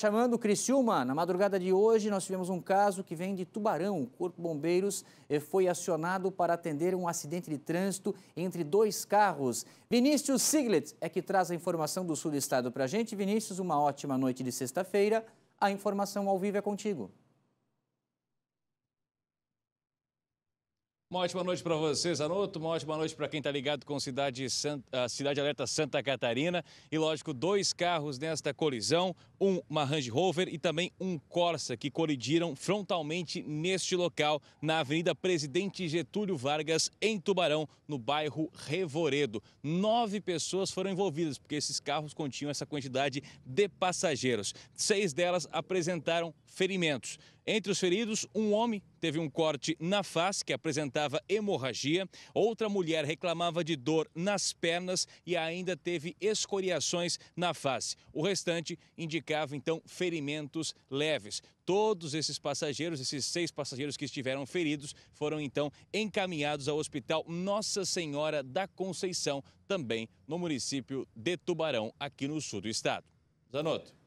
Chamando Criciúma, na madrugada de hoje nós tivemos um caso que vem de Tubarão. O Corpo Bombeiros eh, foi acionado para atender um acidente de trânsito entre dois carros. Vinícius Siglet é que traz a informação do sul do estado para a gente. Vinícius, uma ótima noite de sexta-feira. A informação ao vivo é contigo. Uma ótima noite para você, Zanotto. Uma ótima noite para quem está ligado com Cidade, Santa, Cidade Alerta Santa Catarina. E, lógico, dois carros nesta colisão: um, uma Range Rover e também um Corsa, que colidiram frontalmente neste local, na Avenida Presidente Getúlio Vargas, em Tubarão, no bairro Revoredo. Nove pessoas foram envolvidas, porque esses carros continham essa quantidade de passageiros. Seis delas apresentaram ferimentos. Entre os feridos, um homem teve um corte na face que apresentava hemorragia, outra mulher reclamava de dor nas pernas e ainda teve escoriações na face. O restante indicava então ferimentos leves. Todos esses passageiros, esses seis passageiros que estiveram feridos, foram então encaminhados ao Hospital Nossa Senhora da Conceição, também no município de Tubarão, aqui no sul do estado. Zanotto.